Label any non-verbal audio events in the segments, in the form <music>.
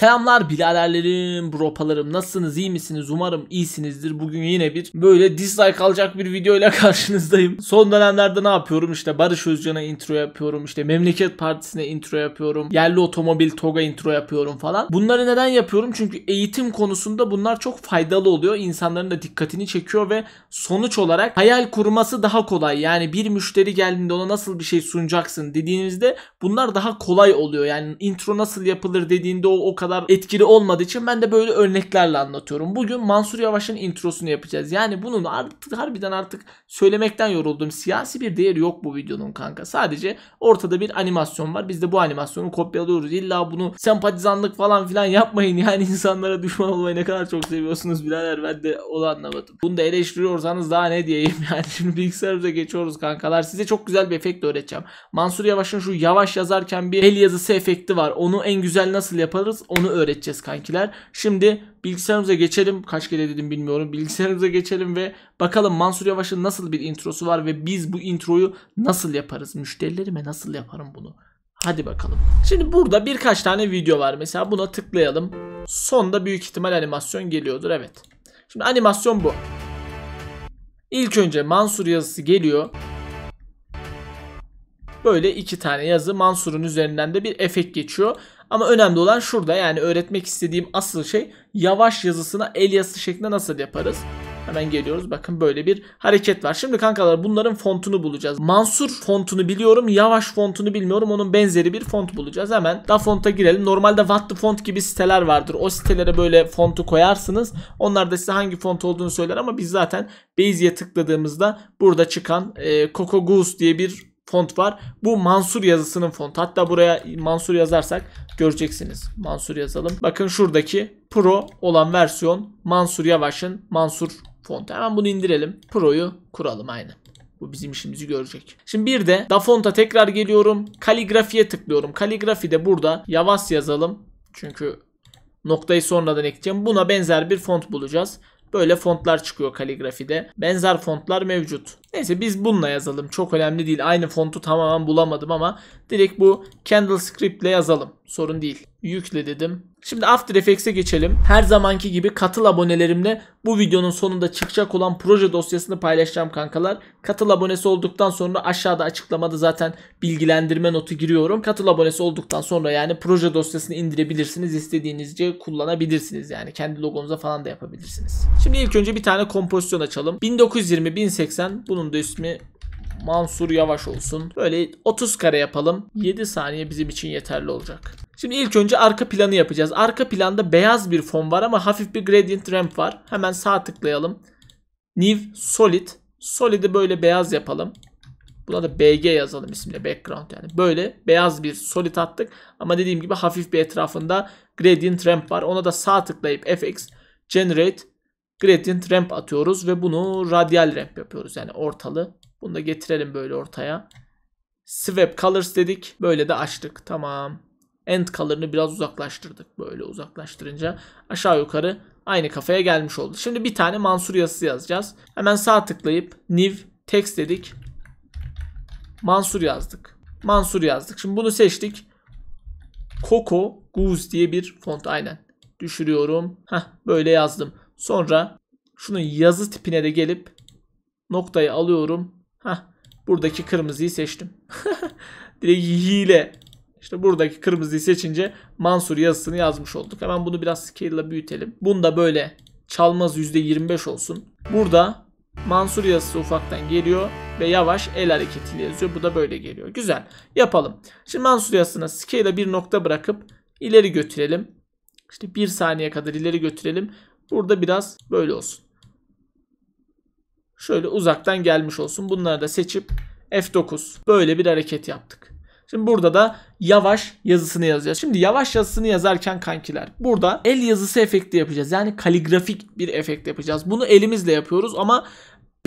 Selamlar biraderlerim, bropalarım. Nasılsınız, iyi misiniz? Umarım iyisinizdir. Bugün yine bir böyle dislike alacak bir video ile <laughs> karşınızdayım. Son dönemlerde ne yapıyorum? İşte Barış Özcan'a intro yapıyorum. işte Memleket Partisi'ne intro yapıyorum. Yerli Otomobil TOG'a intro yapıyorum falan. Bunları neden yapıyorum? Çünkü eğitim konusunda bunlar çok faydalı oluyor. İnsanların da dikkatini çekiyor ve sonuç olarak hayal kurması daha kolay. Yani bir müşteri geldiğinde ona nasıl bir şey sunacaksın dediğinizde bunlar daha kolay oluyor. Yani intro nasıl yapılır dediğinde o o kadar kadar etkili olmadığı için ben de böyle örneklerle anlatıyorum. Bugün Mansur Yavaş'ın introsunu yapacağız. Yani bunun artık harbiden artık söylemekten yoruldum. Siyasi bir değeri yok bu videonun kanka. Sadece ortada bir animasyon var. Biz de bu animasyonu kopyalıyoruz. İlla bunu sempatizanlık falan filan yapmayın. <laughs> Yani insanlara düşman olmayı ne kadar çok seviyorsunuz birader ben de onu anlamadım. Bunu da eleştiriyorsanız daha ne diyeyim <laughs> yani. Şimdi bilgisayarımıza geçiyoruz kankalar. Size çok güzel bir efekt öğreteceğim. Mansur Yavaş'ın şu yavaş yazarken bir el yazısı efekti var. Onu en güzel nasıl yaparız? Onu onu öğreteceğiz kankiler. Şimdi bilgisayarımıza geçelim. Kaç kere dedim bilmiyorum. Bilgisayarımıza geçelim ve bakalım Mansur Yavaş'ın nasıl bir introsu var ve biz bu introyu nasıl yaparız? Müşterilerime nasıl yaparım bunu? Hadi bakalım. Şimdi burada birkaç tane video var. Mesela buna tıklayalım. Sonda büyük ihtimal animasyon geliyordur. Evet. Şimdi animasyon bu. İlk önce Mansur yazısı geliyor. Böyle iki tane yazı Mansur'un üzerinden de bir efekt geçiyor. Ama önemli olan şurada yani öğretmek istediğim asıl şey yavaş yazısına el yazısı şeklinde nasıl yaparız? Hemen geliyoruz. Bakın böyle bir hareket var. Şimdi kankalar bunların fontunu bulacağız. Mansur fontunu biliyorum. Yavaş fontunu bilmiyorum. Onun benzeri bir font bulacağız. Hemen da fonta girelim. Normalde What the Font gibi siteler vardır. O sitelere böyle fontu koyarsınız. Onlar da size hangi font olduğunu söyler ama biz zaten Bezi'ye tıkladığımızda burada çıkan e, Coco Goose diye bir font var. Bu Mansur yazısının font. Hatta buraya Mansur yazarsak göreceksiniz. Mansur yazalım. Bakın şuradaki Pro olan versiyon Mansur Yavaş'ın Mansur fontu. Hemen bunu indirelim. Pro'yu kuralım aynı. Bu bizim işimizi görecek. Şimdi bir de Dafont'a tekrar geliyorum. Kaligrafiye tıklıyorum. Kaligrafide burada Yavaş yazalım. Çünkü noktayı sonradan ekleyeceğim. Buna benzer bir font bulacağız. Böyle fontlar çıkıyor kaligrafide. Benzer fontlar mevcut. Neyse biz bununla yazalım. Çok önemli değil. Aynı fontu tamamen bulamadım ama direkt bu Candlescript ile yazalım. Sorun değil. Yükle dedim. Şimdi After Effects'e geçelim. Her zamanki gibi katıl abonelerimle bu videonun sonunda çıkacak olan proje dosyasını paylaşacağım kankalar. Katıl abonesi olduktan sonra aşağıda açıklamada zaten bilgilendirme notu giriyorum. Katıl abonesi olduktan sonra yani proje dosyasını indirebilirsiniz. istediğinizce kullanabilirsiniz yani. Kendi logonuza falan da yapabilirsiniz. Şimdi ilk önce bir tane kompozisyon açalım. 1920-1080 bunu bunun da ismi Mansur Yavaş olsun. Böyle 30 kare yapalım. 7 saniye bizim için yeterli olacak. Şimdi ilk önce arka planı yapacağız. Arka planda beyaz bir fon var ama hafif bir gradient ramp var. Hemen sağ tıklayalım. New Solid. Solid'i böyle beyaz yapalım. Buna da BG yazalım isimle background yani. Böyle beyaz bir solid attık ama dediğim gibi hafif bir etrafında gradient ramp var. Ona da sağ tıklayıp FX generate Gradient ramp atıyoruz ve bunu radial ramp yapıyoruz. Yani ortalı. Bunu da getirelim böyle ortaya. Swap colors dedik. Böyle de açtık. Tamam. End color'ını biraz uzaklaştırdık. Böyle uzaklaştırınca aşağı yukarı aynı kafaya gelmiş oldu. Şimdi bir tane Mansur yazısı yazacağız. Hemen sağ tıklayıp new text dedik. Mansur yazdık. Mansur yazdık. Şimdi bunu seçtik. Coco Goose diye bir font aynen. Düşürüyorum. Heh, böyle yazdım. Sonra şunun yazı tipine de gelip noktayı alıyorum. Hah, buradaki kırmızıyı seçtim. <laughs> Direkt hile. İşte buradaki kırmızıyı seçince Mansur yazısını yazmış olduk. Hemen bunu biraz scale'la büyütelim. Bunu da böyle çalmaz %25 olsun. Burada Mansur yazısı ufaktan geliyor ve yavaş el hareketiyle yazıyor. Bu da böyle geliyor. Güzel. Yapalım. Şimdi Mansur yazısına scale'a bir nokta bırakıp ileri götürelim. İşte bir saniye kadar ileri götürelim. Burada biraz böyle olsun. Şöyle uzaktan gelmiş olsun. Bunları da seçip F9 böyle bir hareket yaptık. Şimdi burada da yavaş yazısını yazacağız. Şimdi yavaş yazısını yazarken kankiler burada el yazısı efekti yapacağız. Yani kaligrafik bir efekt yapacağız. Bunu elimizle yapıyoruz ama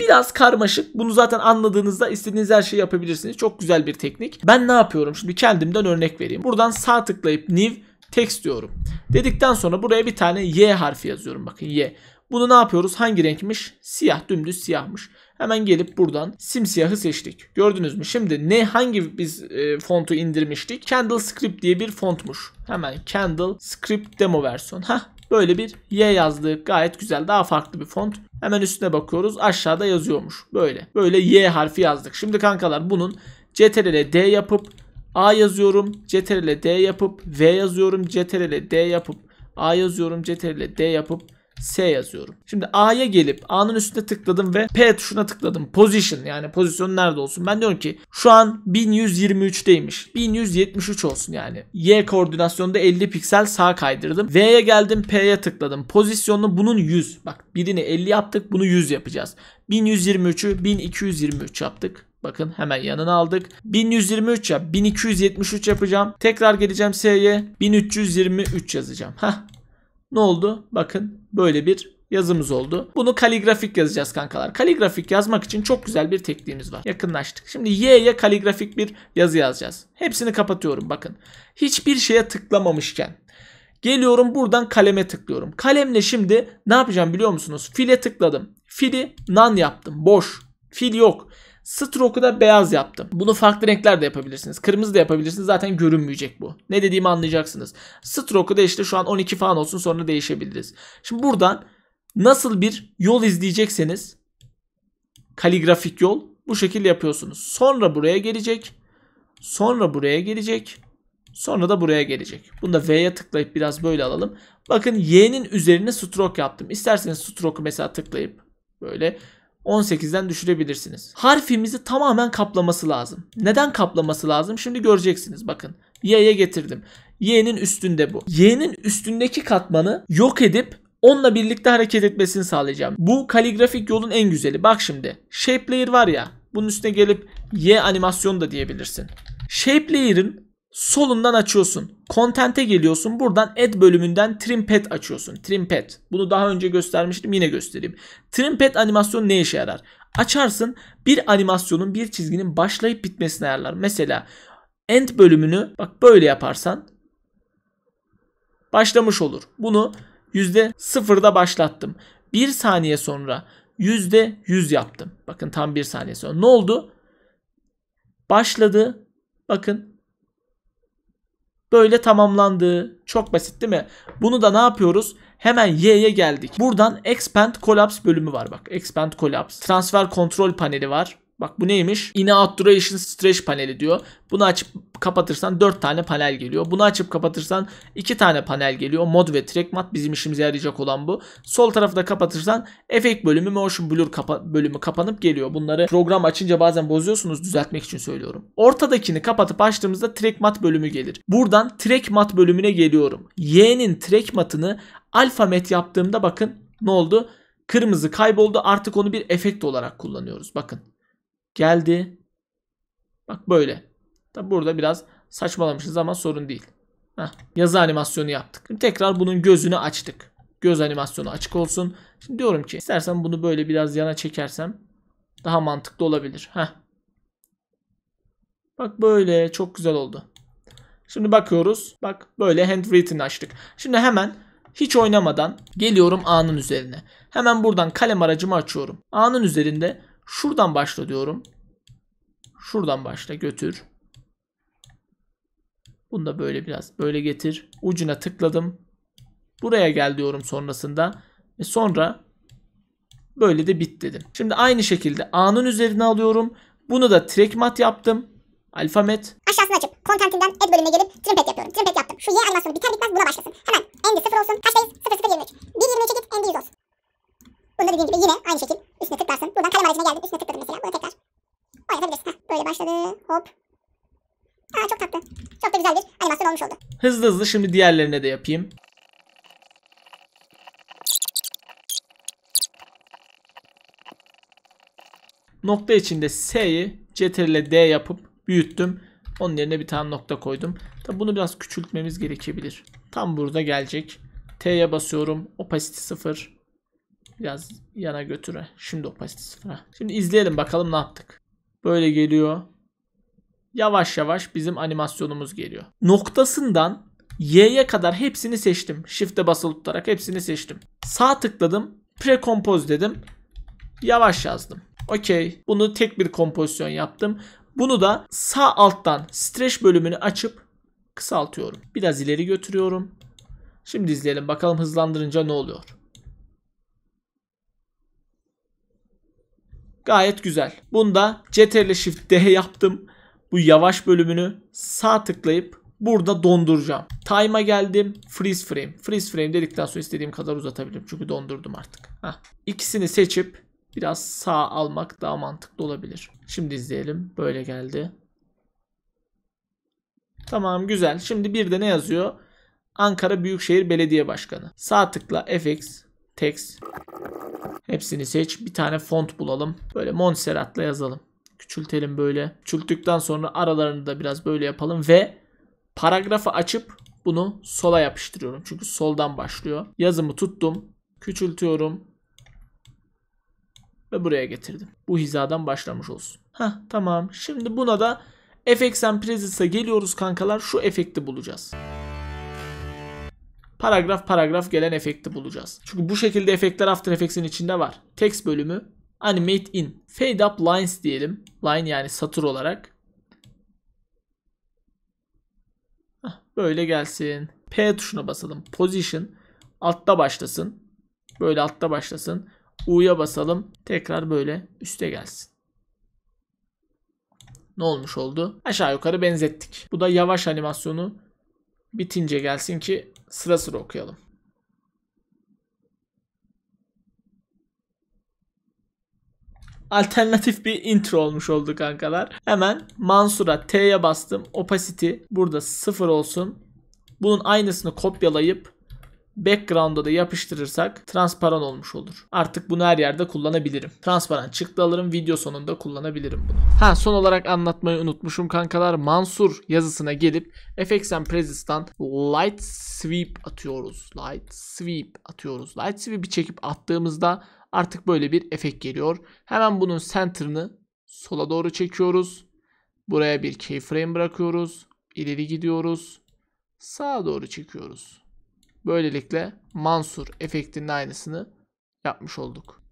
Biraz karmaşık. Bunu zaten anladığınızda istediğiniz her şeyi yapabilirsiniz. Çok güzel bir teknik. Ben ne yapıyorum? Şimdi kendimden örnek vereyim. Buradan sağ tıklayıp new text diyorum. Dedikten sonra buraya bir tane Y harfi yazıyorum. Bakın Y. Bunu ne yapıyoruz? Hangi renkmiş? Siyah, dümdüz siyahmış. Hemen gelip buradan simsiyahı seçtik. Gördünüz mü? Şimdi ne hangi biz e, fontu indirmiştik? Candle Script diye bir fontmuş. Hemen Candle Script demo versiyon. Hah Böyle bir Y yazdık. Gayet güzel. Daha farklı bir font. Hemen üstüne bakıyoruz. Aşağıda yazıyormuş. Böyle. Böyle Y harfi yazdık. Şimdi kankalar bunun CTRL D yapıp A yazıyorum. Ctrl D yapıp V yazıyorum. Ctrl D yapıp A yazıyorum. Ctrl D yapıp S yazıyorum. Şimdi A'ya gelip A'nın üstüne tıkladım ve P tuşuna tıkladım. Position yani pozisyon nerede olsun? Ben diyorum ki şu an 1123'teymiş. 1173 olsun yani. Y koordinasyonda 50 piksel sağ kaydırdım. V'ye geldim P'ye tıkladım. Pozisyonu bunun 100. Bak birini 50 yaptık bunu 100 yapacağız. 1123'ü 1223 yaptık. Bakın hemen yanına aldık. 1123 yap. 1273 yapacağım. Tekrar geleceğim S'ye. 1323 yazacağım. Hah. Ne oldu? Bakın böyle bir yazımız oldu. Bunu kaligrafik yazacağız kankalar. Kaligrafik yazmak için çok güzel bir tekniğimiz var. Yakınlaştık. Şimdi Y'ye kaligrafik bir yazı yazacağız. Hepsini kapatıyorum bakın. Hiçbir şeye tıklamamışken Geliyorum buradan kaleme tıklıyorum. Kalemle şimdi ne yapacağım biliyor musunuz? File tıkladım. Fili nan yaptım. Boş. Fil yok. Stroke'u da beyaz yaptım. Bunu farklı renklerde yapabilirsiniz. Kırmızı da yapabilirsiniz. Zaten görünmeyecek bu. Ne dediğimi anlayacaksınız. Stroke'u da işte şu an 12 falan olsun sonra değişebiliriz. Şimdi buradan nasıl bir yol izleyecekseniz kaligrafik yol bu şekilde yapıyorsunuz. Sonra buraya gelecek. Sonra buraya gelecek. Sonra da buraya gelecek. Bunu da V'ye tıklayıp biraz böyle alalım. Bakın Y'nin üzerine stroke yaptım. İsterseniz stroke'u mesela tıklayıp böyle 18'den düşürebilirsiniz. Harfimizi tamamen kaplaması lazım. Neden kaplaması lazım? Şimdi göreceksiniz bakın. Y'ye getirdim. Y'nin üstünde bu. Y'nin üstündeki katmanı yok edip onunla birlikte hareket etmesini sağlayacağım. Bu kaligrafik yolun en güzeli. Bak şimdi. Shape layer var ya. Bunun üstüne gelip Y animasyonu da diyebilirsin. Shape layer'ın solundan açıyorsun. Content'e geliyorsun. Buradan Add bölümünden Trim Pad açıyorsun. Trim Pad. Bunu daha önce göstermiştim. Yine göstereyim. Trim Pad animasyonu ne işe yarar? Açarsın bir animasyonun bir çizginin başlayıp bitmesini ayarlar. Mesela End bölümünü bak böyle yaparsan başlamış olur. Bunu %0'da başlattım. 1 saniye sonra %100 yaptım. Bakın tam 1 saniye sonra. Ne oldu? Başladı. Bakın Böyle tamamlandı. Çok basit değil mi? Bunu da ne yapıyoruz? Hemen Y'ye geldik. Buradan Expand Collapse bölümü var bak. Expand Collapse. Transfer kontrol paneli var. Bak bu neymiş? in stretch paneli diyor. Bunu açıp kapatırsan 4 tane panel geliyor. Bunu açıp kapatırsan 2 tane panel geliyor. Mod ve track mat bizim işimize yarayacak olan bu. Sol tarafı da kapatırsan Effect bölümü, motion blur kapa bölümü kapanıp geliyor. Bunları program açınca bazen bozuyorsunuz düzeltmek için söylüyorum. Ortadakini kapatıp açtığımızda track mat bölümü gelir. Buradan track mat bölümüne geliyorum. Y'nin track matını Alpha alfamet yaptığımda bakın ne oldu? Kırmızı kayboldu artık onu bir efekt olarak kullanıyoruz. Bakın geldi. Bak böyle. Tabi burada biraz saçmalamışız ama sorun değil. Heh, yazı animasyonu yaptık. Şimdi tekrar bunun gözünü açtık. Göz animasyonu açık olsun. Şimdi diyorum ki istersen bunu böyle biraz yana çekersem daha mantıklı olabilir. Heh. Bak böyle çok güzel oldu. Şimdi bakıyoruz. Bak böyle handwritten açtık. Şimdi hemen hiç oynamadan geliyorum A'nın üzerine. Hemen buradan kalem aracımı açıyorum. A'nın üzerinde Şuradan başla diyorum. Şuradan başla götür. Bunu da böyle biraz böyle getir. Ucuna tıkladım. Buraya gel diyorum sonrasında. Ve sonra böyle de bit dedim. Şimdi aynı şekilde A'nın üzerine alıyorum. Bunu da trek mat yaptım. Alfamet. Aşağısını açıp kontentinden ed bölümüne gelip trimpet yapıyorum. Trimpet yaptım. Şu Y animasyonu biter bitmez buna başlasın. Hemen endi 0 olsun. Kaçtayız? 0 0 23. 1 23'e çekip endi 100 olsun. Bunda dediğim gibi yine aynı şekil Üstüne tıklarsın. Buradan kalem aracına geldim. Üstüne tıkladım mesela. Bunu tekrar oynatabilirsin. Heh, böyle başladı. Hop. Aa çok tatlı. Çok da güzel bir animasyon olmuş oldu. Hızlı hızlı şimdi diğerlerine de yapayım. Nokta içinde S'yi Ctrl D yapıp büyüttüm. Onun yerine bir tane nokta koydum. Tabi bunu biraz küçültmemiz gerekebilir. Tam burada gelecek. T'ye basıyorum. Opacity 0. Biraz yana götüre. Şimdi opacity sıfıra. Şimdi izleyelim bakalım ne yaptık. Böyle geliyor. Yavaş yavaş bizim animasyonumuz geliyor. Noktasından Y'ye kadar hepsini seçtim. Shift'e basılı tutarak hepsini seçtim. Sağ tıkladım. Pre-compose dedim. Yavaş yazdım. Okey. Bunu tek bir kompozisyon yaptım. Bunu da sağ alttan stretch bölümünü açıp kısaltıyorum. Biraz ileri götürüyorum. Şimdi izleyelim bakalım hızlandırınca ne oluyor. Gayet güzel. Bunda CTRL Shift D yaptım. Bu yavaş bölümünü sağ tıklayıp burada donduracağım. Time'a geldim. Freeze frame. Freeze frame dedikten sonra istediğim kadar uzatabilirim. Çünkü dondurdum artık. Heh. İkisini seçip biraz sağ almak daha mantıklı olabilir. Şimdi izleyelim. Böyle geldi. Tamam güzel. Şimdi bir de ne yazıyor? Ankara Büyükşehir Belediye Başkanı. Sağ tıkla FX text Hepsini seç. Bir tane font bulalım. Böyle Montserrat'la yazalım. Küçültelim böyle. Küçülttükten sonra aralarını da biraz böyle yapalım ve paragrafı açıp bunu sola yapıştırıyorum. Çünkü soldan başlıyor. Yazımı tuttum. Küçültüyorum. Ve buraya getirdim. Bu hizadan başlamış olsun. Heh tamam. Şimdi buna da FXM Presets'a geliyoruz kankalar. Şu efekti bulacağız paragraf paragraf gelen efekti bulacağız. Çünkü bu şekilde efektler After Effects'in içinde var. Text bölümü animate in. Fade up lines diyelim. Line yani satır olarak. böyle gelsin. P tuşuna basalım. Position altta başlasın. Böyle altta başlasın. U'ya basalım. Tekrar böyle üste gelsin. Ne olmuş oldu? Aşağı yukarı benzettik. Bu da yavaş animasyonu bitince gelsin ki sıra sıra okuyalım. Alternatif bir intro olmuş oldu kankalar. Hemen Mansur'a T'ye bastım. Opacity burada sıfır olsun. Bunun aynısını kopyalayıp Background'a da yapıştırırsak transparan olmuş olur. Artık bunu her yerde kullanabilirim. Transparan çıktı alırım. Video sonunda kullanabilirim bunu. Ha son olarak anlatmayı unutmuşum kankalar. Mansur yazısına gelip FXM Presis'tan Light Sweep atıyoruz. Light Sweep atıyoruz. Light Sweep'i çekip attığımızda artık böyle bir efekt geliyor. Hemen bunun center'ını sola doğru çekiyoruz. Buraya bir keyframe bırakıyoruz. İleri gidiyoruz. Sağa doğru çekiyoruz. Böylelikle Mansur efektinin aynısını yapmış olduk.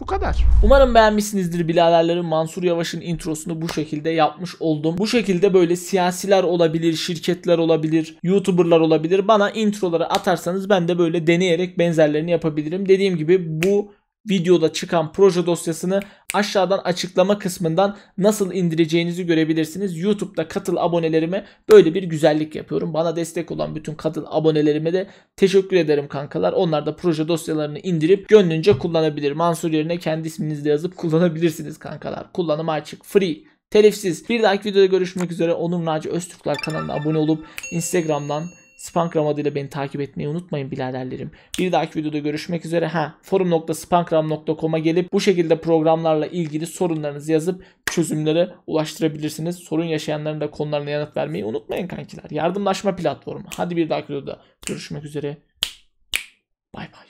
Bu kadar. Umarım beğenmişsinizdir biladerlerin Mansur Yavaş'ın introsunu bu şekilde yapmış oldum. Bu şekilde böyle siyasiler olabilir, şirketler olabilir, youtuberlar olabilir. Bana introları atarsanız ben de böyle deneyerek benzerlerini yapabilirim. Dediğim gibi bu videoda çıkan proje dosyasını aşağıdan açıklama kısmından nasıl indireceğinizi görebilirsiniz. YouTube'da katıl abonelerime böyle bir güzellik yapıyorum. Bana destek olan bütün katıl abonelerime de teşekkür ederim kankalar. Onlar da proje dosyalarını indirip gönlünce kullanabilir. Mansur yerine kendi isminizle yazıp kullanabilirsiniz kankalar. Kullanım açık, free telifsiz. Bir dahaki videoda görüşmek üzere. Onur Naci Öztürkler kanalına abone olup Instagram'dan Spankram adıyla beni takip etmeyi unutmayın biraderlerim. Bir dahaki videoda görüşmek üzere. Ha forum.spankram.com'a gelip bu şekilde programlarla ilgili sorunlarınızı yazıp çözümlere ulaştırabilirsiniz. Sorun yaşayanların da konularına yanıt vermeyi unutmayın kankiler. Yardımlaşma platformu. Hadi bir dahaki videoda görüşmek üzere. Bay bay.